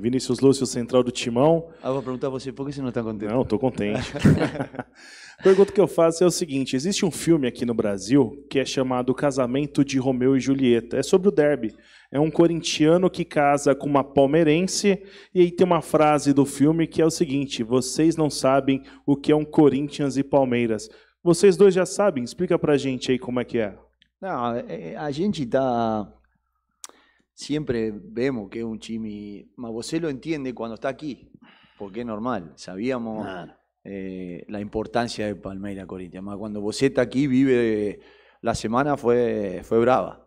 Vinícius Lúcio, central do Timão. Ah, vou perguntar a você, por que você não está contente? Não, estou contente. a pergunta que eu faço é o seguinte, existe um filme aqui no Brasil que é chamado Casamento de Romeu e Julieta. É sobre o derby. É um corintiano que casa com uma palmeirense e aí tem uma frase do filme que é o seguinte, vocês não sabem o que é um Corinthians e Palmeiras. Vocês dois já sabem, explica pra gente aí como é que é. Não, é, é, a gente tá siempre vemos que es un Chimi. vosé lo entiende cuando está aquí, porque es normal. Sabíamos eh, la importancia de Palmeira Corintia, Más cuando vos está aquí, vive. La semana fue, fue brava.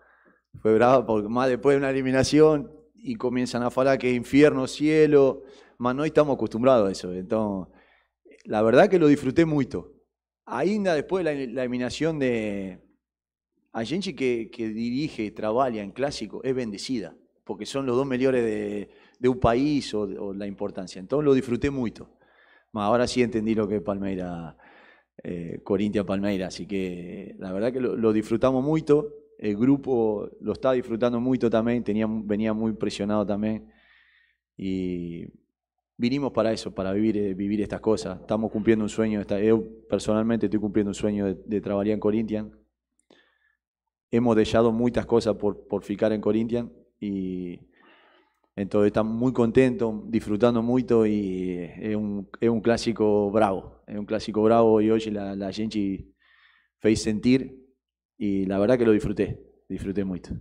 Fue brava porque más después de una eliminación y comienzan a falar que infierno, cielo. Más no estamos acostumbrados a eso. Entonces, la verdad que lo disfruté mucho. Ainda después de la eliminación de, a gente que, dirige y trabaja en clásico es bendecida, porque son los dos mejores de, un país o, o, la importancia. Entonces lo disfruté mucho. ahora sí entendí lo que es Palmeira, eh, Corintia Palmeira, así que eh, la verdad que lo, disfrutamos mucho. El grupo lo está disfrutando mucho también, venía muy presionado también. Y vinimos para eso, para vivir, eh, vivir estas cosas. Estamos cumpliendo un sueño. yo personalmente estoy cumpliendo un sueño de, trabajar en Corinthians hemos dejado muchas cosas por, por ficar en Corinthians y entonces estamos muy contentos, disfrutando mucho y es un, clásico bravo, es un clásico bravo y hoy la, la gente fez sentir y la verdad que lo disfruté, disfruté mucho.